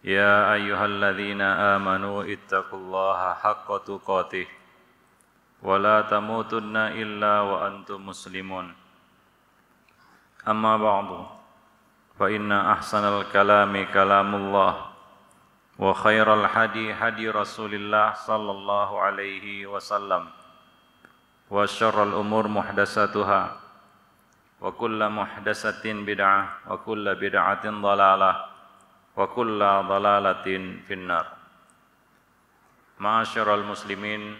يا أيها الذين آمنوا اتقوا الله حق تقاته ولا تموتن إلا وأنتم مسلمون أما بعد فإن أحسن الكلام كلام الله وخير الحدي حدي رسول الله صلى الله عليه وسلم وشر الأمور محدثاتها وكل محدثة بدعة وكل بدعة ضلالة wa kulla dhalalatin finnar. Ma'asyiral muslimin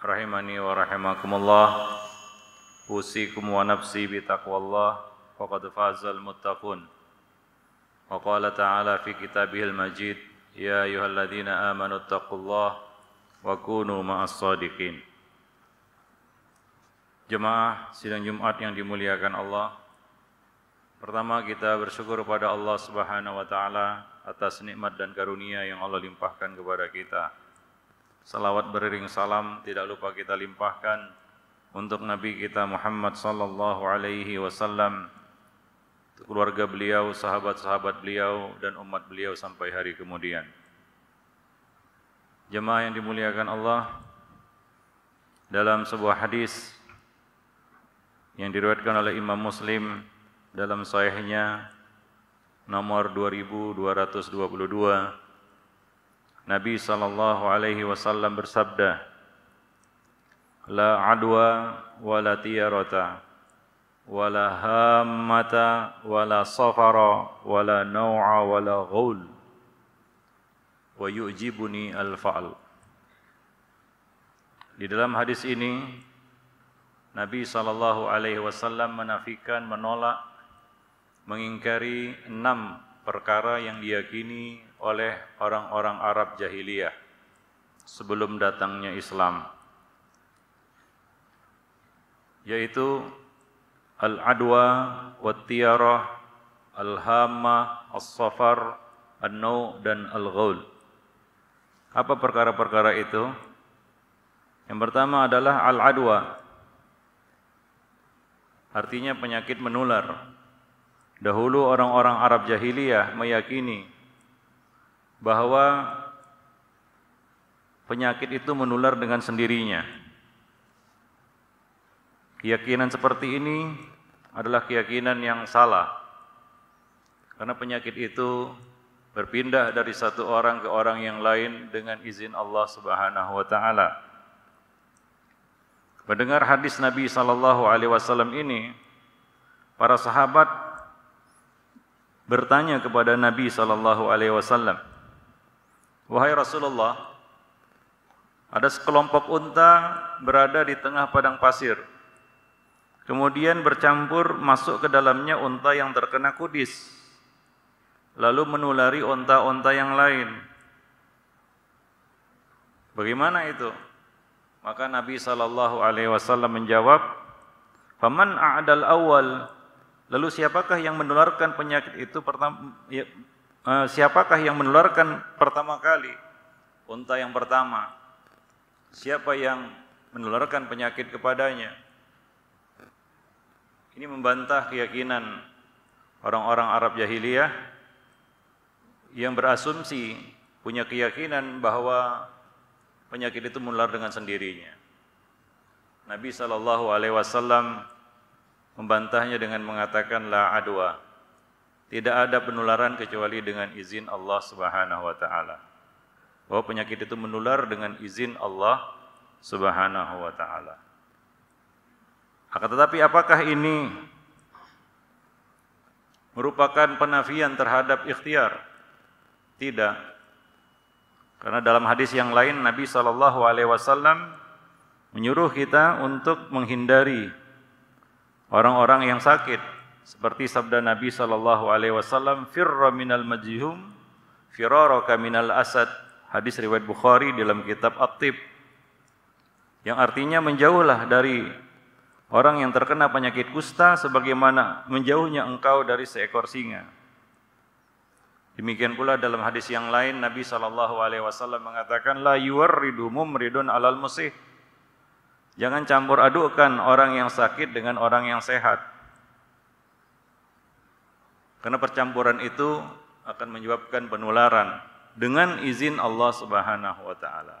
rahimani wa rahimakumullah. Usikum wa nafsi bi taqwallah faqad fazal muttaqun. Wa qala ta'ala fi kitabihil majid ya ayyuhalladzina amanu taqullaha wa kunu ma'as sadiqin. Jemaah sidang Jumat yang dimuliakan Allah, Pertama kita bersyukur kepada Allah Subhanahu wa taala atas nikmat dan karunia yang Allah limpahkan kepada kita. Salawat beriring salam tidak lupa kita limpahkan untuk Nabi kita Muhammad sallallahu alaihi wasallam, keluarga beliau, sahabat-sahabat beliau dan umat beliau sampai hari kemudian. Jemaah yang dimuliakan Allah, dalam sebuah hadis yang diriwayatkan oleh Imam Muslim dalam sahihnya nomor 2222 Nabi sallallahu alaihi wasallam bersabda La adwa wala tiyarata wala hammata wala safara wala naw'a wala ghaul wa yu'jibuni al-fa'l Di dalam hadis ini Nabi sallallahu alaihi wasallam menafikan menolak mengingkari enam perkara yang diyakini oleh orang-orang Arab jahiliyah sebelum datangnya Islam yaitu al-adwa wat-tiyarah al-hamma as-safar an-nau dan al-ghaul apa perkara-perkara itu yang pertama adalah al-adwa artinya penyakit menular Dahulu orang-orang Arab jahiliyah meyakini bahwa penyakit itu menular dengan sendirinya. Keyakinan seperti ini adalah keyakinan yang salah. Karena penyakit itu berpindah dari satu orang ke orang yang lain dengan izin Allah Subhanahu wa taala. Mendengar hadis Nabi sallallahu alaihi wasallam ini, para sahabat bertanya kepada Nabi sallallahu alaihi wasallam, "Wahai Rasulullah, ada sekelompok unta berada di tengah padang pasir. Kemudian bercampur masuk ke dalamnya unta yang terkena kudis, lalu menulari unta-unta yang lain." Bagaimana itu? Maka Nabi sallallahu alaihi wasallam menjawab, "Faman a'dal awal Lalu siapakah yang menularkan penyakit itu pertama ya, eh, siapakah yang menularkan pertama kali? Unta yang pertama. Siapa yang menularkan penyakit kepadanya? Ini membantah keyakinan orang-orang Arab jahiliyah yang berasumsi punya keyakinan bahwa penyakit itu menular dengan sendirinya. Nabi saw alaihi wasallam membantahnya dengan mengatakan la adwa. Tidak ada penularan kecuali dengan izin Allah Subhanahu wa taala. Bahwa penyakit itu menular dengan izin Allah Subhanahu wa taala. Akan tetapi apakah ini merupakan penafian terhadap ikhtiar? Tidak. Karena dalam hadis yang lain Nabi sallallahu alaihi wasallam menyuruh kita untuk menghindari orang-orang yang sakit seperti sabda Nabi sallallahu alaihi wasallam firra minal majhum firaraka minal asad hadis riwayat Bukhari dalam kitab At-Tib yang artinya menjauhlah dari orang yang terkena penyakit kusta sebagaimana menjauhnya engkau dari seekor singa. Demikian pula dalam hadis yang lain Nabi sallallahu alaihi wasallam mengatakan la yuwarridu mumridun alal musih Jangan campur adukkan orang yang sakit dengan orang yang sehat. Karena percampuran itu akan menyebabkan penularan dengan izin Allah Subhanahu wa taala.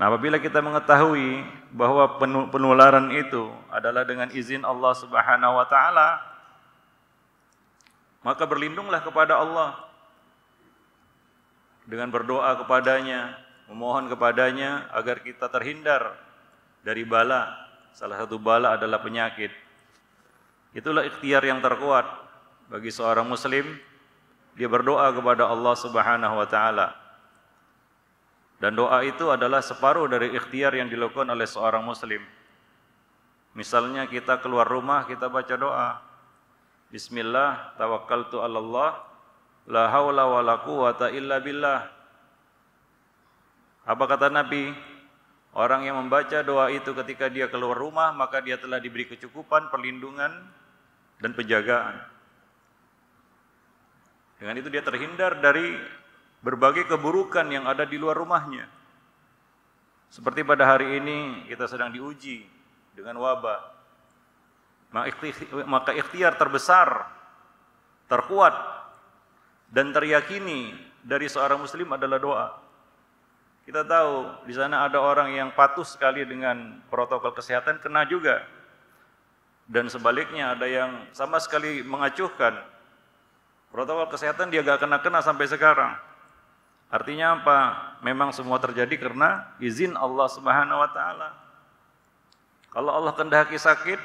Nah, apabila kita mengetahui bahwa penularan itu adalah dengan izin Allah Subhanahu wa taala, maka berlindunglah kepada Allah dengan berdoa kepadanya, memohon kepadanya agar kita terhindar dari bala. Salah satu bala adalah penyakit. Itulah ikhtiar yang terkuat bagi seorang muslim. Dia berdoa kepada Allah Subhanahu wa taala. Dan doa itu adalah separuh dari ikhtiar yang dilakukan oleh seorang muslim. Misalnya kita keluar rumah, kita baca doa. Bismillah, tawakkaltu Allah, la haula wala quwata illa billah. Apa kata Nabi? Orang yang membaca doa itu ketika dia keluar rumah, maka dia telah diberi kecukupan, perlindungan, dan penjagaan. Dengan itu dia terhindar dari berbagai keburukan yang ada di luar rumahnya. Seperti pada hari ini kita sedang diuji dengan wabah. Maka ikhtiar terbesar, terkuat, dan teryakini dari seorang muslim adalah doa. Kita tahu di sana ada orang yang patuh sekali dengan protokol kesehatan kena juga. Dan sebaliknya ada yang sama sekali mengacuhkan protokol kesehatan dia gak kena-kena sampai sekarang. Artinya apa? Memang semua terjadi karena izin Allah Subhanahu wa taala. Kalau Allah kendaki sakit,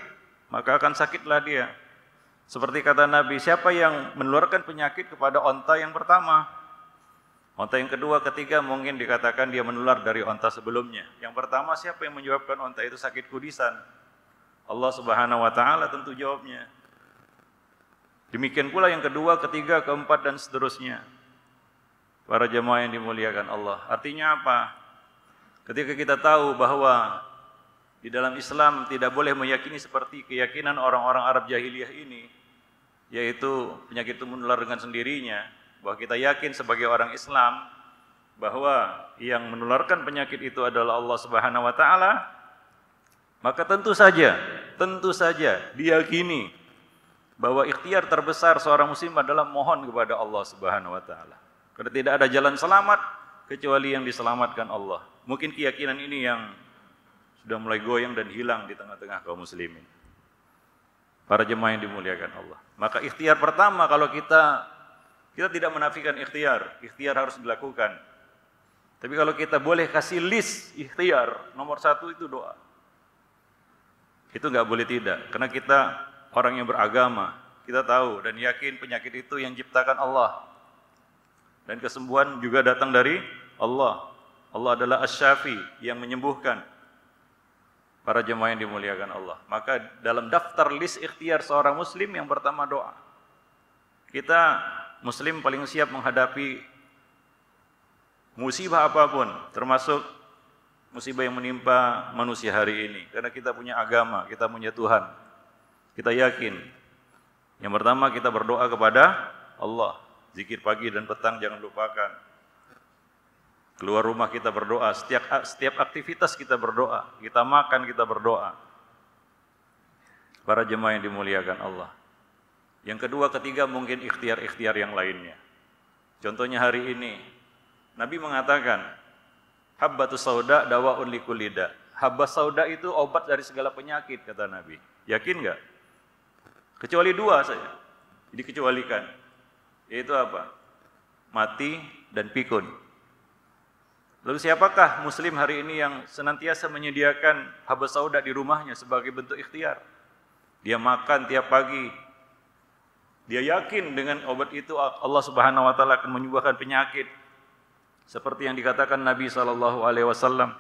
maka akan sakitlah dia. Seperti kata Nabi, siapa yang menularkan penyakit kepada onta yang pertama? Onta yang kedua, ketiga mungkin dikatakan dia menular dari onta sebelumnya. Yang pertama siapa yang menyebabkan onta itu sakit kudisan? Allah Subhanahu wa taala tentu jawabnya. Demikian pula yang kedua, ketiga, keempat dan seterusnya. Para jemaah yang dimuliakan Allah. Artinya apa? Ketika kita tahu bahwa di dalam Islam tidak boleh meyakini seperti keyakinan orang-orang Arab jahiliyah ini, yaitu penyakit itu menular dengan sendirinya, bahwa kita yakin sebagai orang Islam bahwa yang menularkan penyakit itu adalah Allah Subhanahu wa taala, maka tentu saja, tentu saja diyakini bahwa ikhtiar terbesar seorang muslim adalah mohon kepada Allah Subhanahu wa taala. Karena tidak ada jalan selamat kecuali yang diselamatkan Allah. Mungkin keyakinan ini yang sudah mulai goyang dan hilang di tengah-tengah kaum muslimin. Para jemaah yang dimuliakan Allah. Maka ikhtiar pertama kalau kita kita tidak menafikan ikhtiar, ikhtiar harus dilakukan. Tapi kalau kita boleh kasih list ikhtiar, nomor satu itu doa. Itu nggak boleh tidak, karena kita orang yang beragama, kita tahu dan yakin penyakit itu yang ciptakan Allah. Dan kesembuhan juga datang dari Allah. Allah adalah asyafi yang menyembuhkan para jemaah yang dimuliakan Allah. Maka dalam daftar list ikhtiar seorang muslim yang pertama doa. Kita Muslim paling siap menghadapi musibah apapun, termasuk musibah yang menimpa manusia hari ini. Karena kita punya agama, kita punya Tuhan, kita yakin. Yang pertama kita berdoa kepada Allah, zikir pagi dan petang jangan lupakan. Keluar rumah kita berdoa, setiap setiap aktivitas kita berdoa, kita makan kita berdoa. Para jemaah yang dimuliakan Allah. Yang kedua, ketiga mungkin ikhtiar-ikhtiar yang lainnya. Contohnya hari ini, Nabi mengatakan, Habbatus sauda dawa likulida. Habba sauda itu obat dari segala penyakit, kata Nabi. Yakin nggak? Kecuali dua saja. Dikecualikan. Yaitu apa? Mati dan pikun. Lalu siapakah muslim hari ini yang senantiasa menyediakan habba sauda di rumahnya sebagai bentuk ikhtiar? Dia makan tiap pagi, dia yakin dengan obat itu Allah Subhanahu wa taala akan menyembuhkan penyakit. Seperti yang dikatakan Nabi sallallahu alaihi wasallam,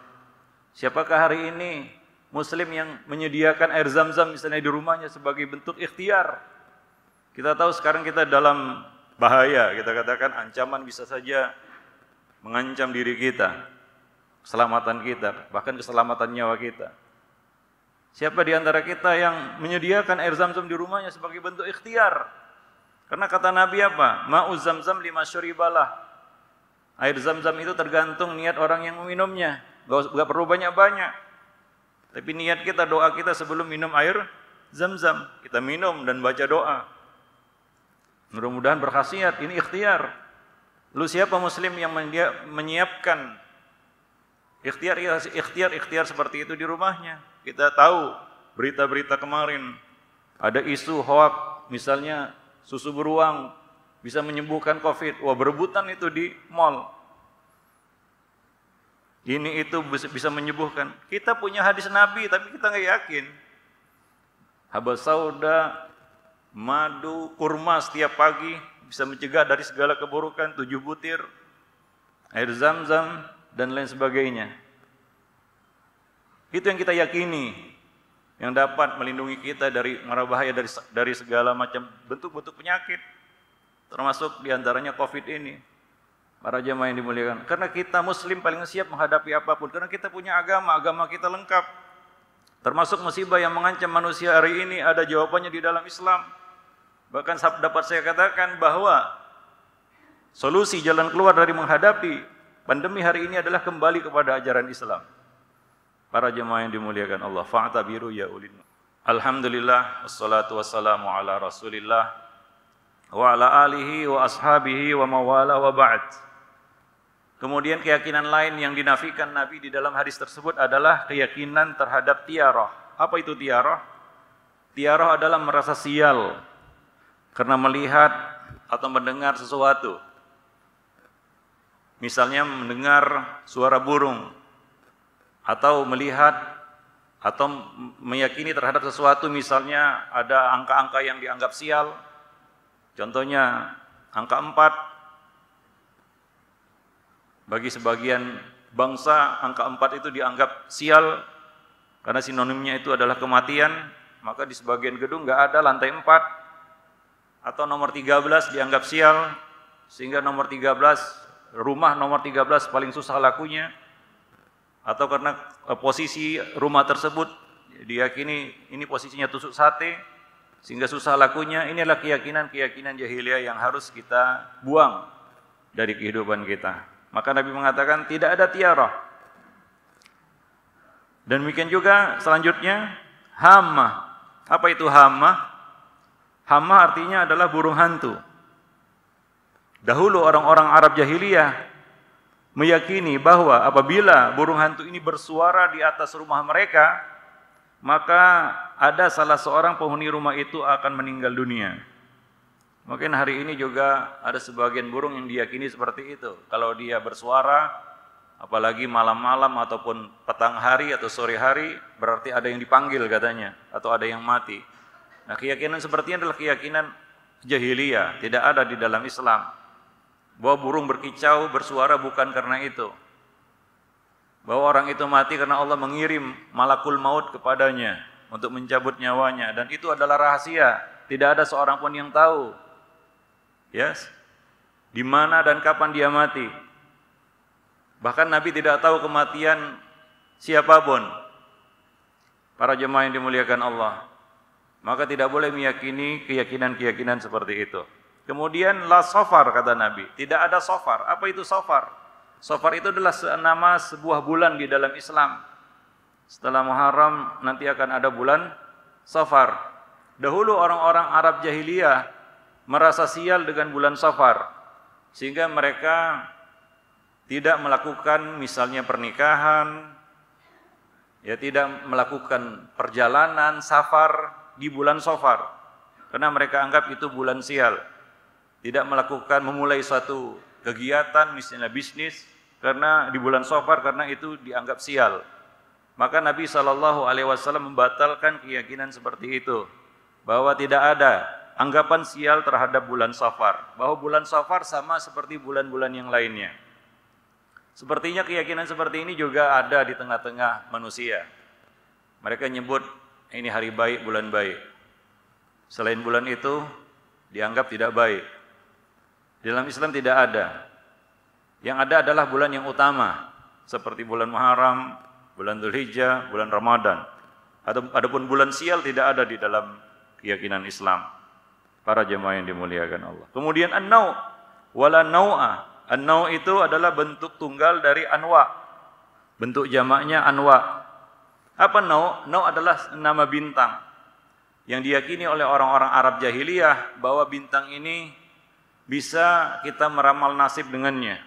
siapakah hari ini muslim yang menyediakan air zam-zam misalnya di rumahnya sebagai bentuk ikhtiar? Kita tahu sekarang kita dalam bahaya, kita katakan ancaman bisa saja mengancam diri kita, keselamatan kita, bahkan keselamatan nyawa kita. Siapa di antara kita yang menyediakan air zam-zam di rumahnya sebagai bentuk ikhtiar? Karena kata Nabi apa? Ma'u zam lima syuribalah. Air zam zam itu tergantung niat orang yang meminumnya. Gak, perlu banyak-banyak. Tapi niat kita, doa kita sebelum minum air zam zam Kita minum dan baca doa. Mudah-mudahan berkhasiat. Ini ikhtiar. Lu siapa muslim yang menyiapkan ikhtiar, ikhtiar, ikhtiar seperti itu di rumahnya? Kita tahu berita-berita kemarin. Ada isu hoak misalnya susu beruang bisa menyembuhkan covid. Wah berebutan itu di mall. Ini itu bisa menyembuhkan. Kita punya hadis Nabi tapi kita nggak yakin. Haba sauda, madu, kurma setiap pagi bisa mencegah dari segala keburukan, tujuh butir, air zam-zam, dan lain sebagainya. Itu yang kita yakini yang dapat melindungi kita dari mara bahaya dari dari segala macam bentuk-bentuk penyakit termasuk diantaranya COVID ini. Para jemaah yang dimuliakan, karena kita Muslim paling siap menghadapi apapun, karena kita punya agama, agama kita lengkap. Termasuk musibah yang mengancam manusia hari ini ada jawabannya di dalam Islam. Bahkan dapat saya katakan bahwa solusi jalan keluar dari menghadapi pandemi hari ini adalah kembali kepada ajaran Islam. Para jemaah yang dimuliakan Allah, fa'tabiru ya ulil. Alhamdulillah wassalatu wassalamu ala Rasulillah wa ala alihi wa ashabihi wa mawala wa ba'd. Kemudian keyakinan lain yang dinafikan Nabi di dalam hadis tersebut adalah keyakinan terhadap tiarah. Apa itu tiarah? Tiarah adalah merasa sial karena melihat atau mendengar sesuatu. Misalnya mendengar suara burung atau melihat atau meyakini terhadap sesuatu misalnya ada angka-angka yang dianggap sial. Contohnya angka 4 bagi sebagian bangsa angka 4 itu dianggap sial karena sinonimnya itu adalah kematian, maka di sebagian gedung nggak ada lantai 4 atau nomor 13 dianggap sial sehingga nomor 13 rumah nomor 13 paling susah lakunya atau karena e, posisi rumah tersebut diyakini ini posisinya tusuk sate sehingga susah lakunya ini adalah keyakinan-keyakinan jahiliyah yang harus kita buang dari kehidupan kita. Maka Nabi mengatakan tidak ada tiara Dan demikian juga selanjutnya hama Apa itu hama hama artinya adalah burung hantu. Dahulu orang-orang Arab jahiliyah meyakini bahwa apabila burung hantu ini bersuara di atas rumah mereka, maka ada salah seorang penghuni rumah itu akan meninggal dunia. Mungkin hari ini juga ada sebagian burung yang diyakini seperti itu. Kalau dia bersuara, apalagi malam-malam ataupun petang hari atau sore hari, berarti ada yang dipanggil katanya, atau ada yang mati. Nah keyakinan seperti ini adalah keyakinan jahiliyah, tidak ada di dalam Islam. Bahwa burung berkicau bersuara bukan karena itu. Bahwa orang itu mati karena Allah mengirim malakul maut kepadanya untuk mencabut nyawanya dan itu adalah rahasia, tidak ada seorang pun yang tahu. Yes. Di mana dan kapan dia mati? Bahkan Nabi tidak tahu kematian siapapun. Para jemaah yang dimuliakan Allah, maka tidak boleh meyakini keyakinan-keyakinan seperti itu. Kemudian la sofar kata Nabi. Tidak ada sofar. Apa itu sofar? Sofar itu adalah nama sebuah bulan di dalam Islam. Setelah Muharram nanti akan ada bulan sofar. Dahulu orang-orang Arab jahiliyah merasa sial dengan bulan sofar. Sehingga mereka tidak melakukan misalnya pernikahan, ya tidak melakukan perjalanan, safar di bulan sofar. Karena mereka anggap itu bulan sial tidak melakukan memulai suatu kegiatan misalnya bisnis karena di bulan Safar karena itu dianggap sial. Maka Nabi Shallallahu alaihi wasallam membatalkan keyakinan seperti itu bahwa tidak ada anggapan sial terhadap bulan Safar, bahwa bulan Safar sama seperti bulan-bulan yang lainnya. Sepertinya keyakinan seperti ini juga ada di tengah-tengah manusia. Mereka nyebut ini hari baik, bulan baik. Selain bulan itu dianggap tidak baik. Dalam Islam tidak ada. Yang ada adalah bulan yang utama seperti bulan Muharram, bulan Hijjah, bulan Ramadan. Adapun bulan sial tidak ada di dalam keyakinan Islam. Para jemaah yang dimuliakan Allah. Kemudian an naw wala naw'ah. an naw itu adalah bentuk tunggal dari anwa. Bentuk jamaknya anwa. Apa naw? Naw adalah nama bintang yang diyakini oleh orang-orang Arab jahiliyah bahwa bintang ini bisa kita meramal nasib dengannya.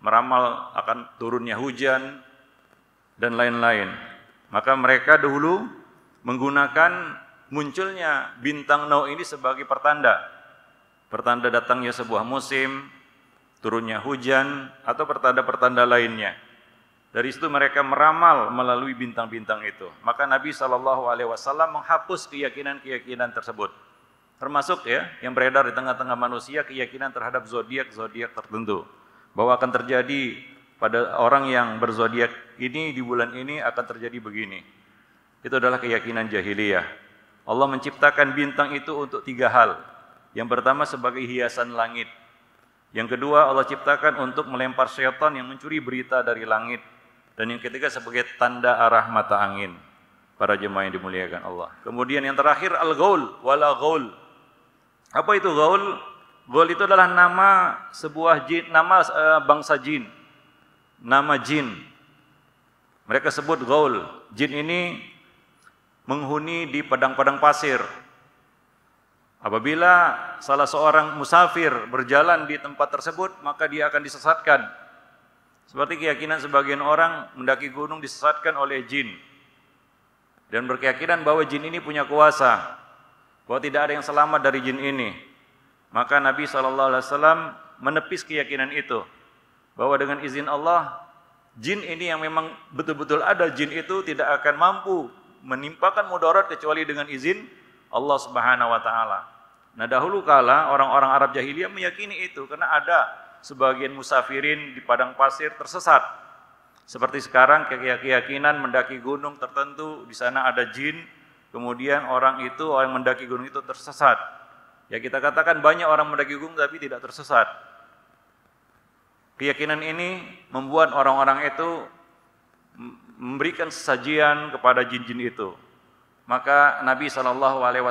Meramal akan turunnya hujan dan lain-lain. Maka mereka dahulu menggunakan munculnya bintang nau ini sebagai pertanda. Pertanda datangnya sebuah musim, turunnya hujan, atau pertanda-pertanda lainnya. Dari situ mereka meramal melalui bintang-bintang itu. Maka Nabi Shallallahu Alaihi Wasallam menghapus keyakinan-keyakinan tersebut. Termasuk ya yang beredar di tengah-tengah manusia keyakinan terhadap zodiak-zodiak tertentu bahwa akan terjadi pada orang yang berzodiak ini di bulan ini akan terjadi begini. Itu adalah keyakinan jahiliyah. Allah menciptakan bintang itu untuk tiga hal. Yang pertama sebagai hiasan langit. Yang kedua Allah ciptakan untuk melempar setan yang mencuri berita dari langit. Dan yang ketiga sebagai tanda arah mata angin. Para jemaah yang dimuliakan Allah. Kemudian yang terakhir al ghul wala ghul apa itu gaul? Gaul itu adalah nama sebuah jin, nama eh, bangsa jin. Nama jin. Mereka sebut gaul. Jin ini menghuni di padang-padang pasir. Apabila salah seorang musafir berjalan di tempat tersebut, maka dia akan disesatkan. Seperti keyakinan sebagian orang mendaki gunung disesatkan oleh jin. Dan berkeyakinan bahwa jin ini punya kuasa bahwa tidak ada yang selamat dari jin ini. Maka Nabi SAW menepis keyakinan itu. Bahwa dengan izin Allah, jin ini yang memang betul-betul ada, jin itu tidak akan mampu menimpakan mudarat kecuali dengan izin Allah Subhanahu wa taala. Nah, dahulu kala orang-orang Arab jahiliyah meyakini itu karena ada sebagian musafirin di padang pasir tersesat. Seperti sekarang keyakinan mendaki gunung tertentu, di sana ada jin, kemudian orang itu, orang yang mendaki gunung itu tersesat. Ya kita katakan banyak orang mendaki gunung tapi tidak tersesat. Keyakinan ini membuat orang-orang itu memberikan sajian kepada jin-jin itu. Maka Nabi saw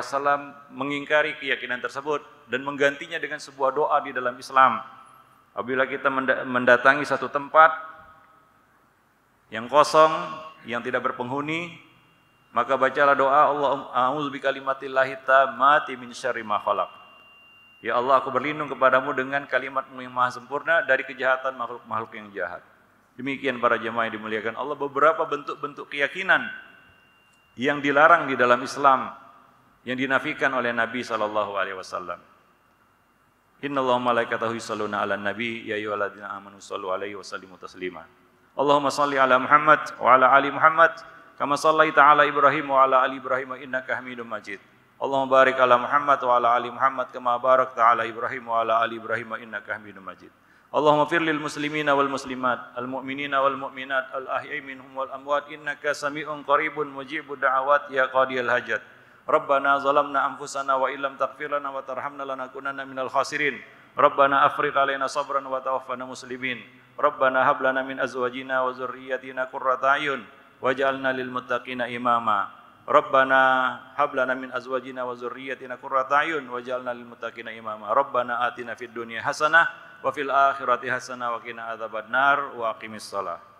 mengingkari keyakinan tersebut dan menggantinya dengan sebuah doa di dalam Islam. Apabila kita mendatangi satu tempat yang kosong, yang tidak berpenghuni, maka bacalah doa Allah a'udzu bikalimatillahi tammati min syarri ma khalaq. Ya Allah, aku berlindung kepadamu dengan kalimatmu yang maha sempurna dari kejahatan makhluk-makhluk yang jahat. Demikian para jemaah yang dimuliakan Allah beberapa bentuk-bentuk keyakinan yang dilarang di dalam Islam yang dinafikan oleh Nabi sallallahu alaihi wasallam. Innallaha malaikatahu yusalluna 'alan nabi ya ayyuhalladzina amanu sallu alaihi wa taslima. Allahumma salli ala Muhammad wa ala ali Muhammad Kama sallaita ala Ibrahim wa ala ali Ibrahim innaka Hamidum Majid. Allahumma barik ala Muhammad wa ala ali Muhammad kama barakta ala Ibrahim wa ala ali Ibrahim innaka Hamidum Majid. Allahumma fir lil muslimina wal muslimat, al mu'minina wal mu'minat, al ahya'i minhum wal amwat innaka sami'un qaribun mujibud da'awat ya qadiyal hajat. Rabbana zalamna anfusana wa illam taghfir lana wa tarhamna lanakunanna minal khasirin. Rabbana afriq alaina sabran wa tawaffana muslimin. Rabbana hab lana min azwajina wa dhurriyyatina qurrata ayun waj'alna lil muttaqina imama Rabbana hablana min azwajina wa kuratayun. qurrata ayun waj'alna lil muttaqina imama Rabbana atina fid dunya hasanah wa fil akhirati hasanah wa qina adzabannar wa aqimis shalah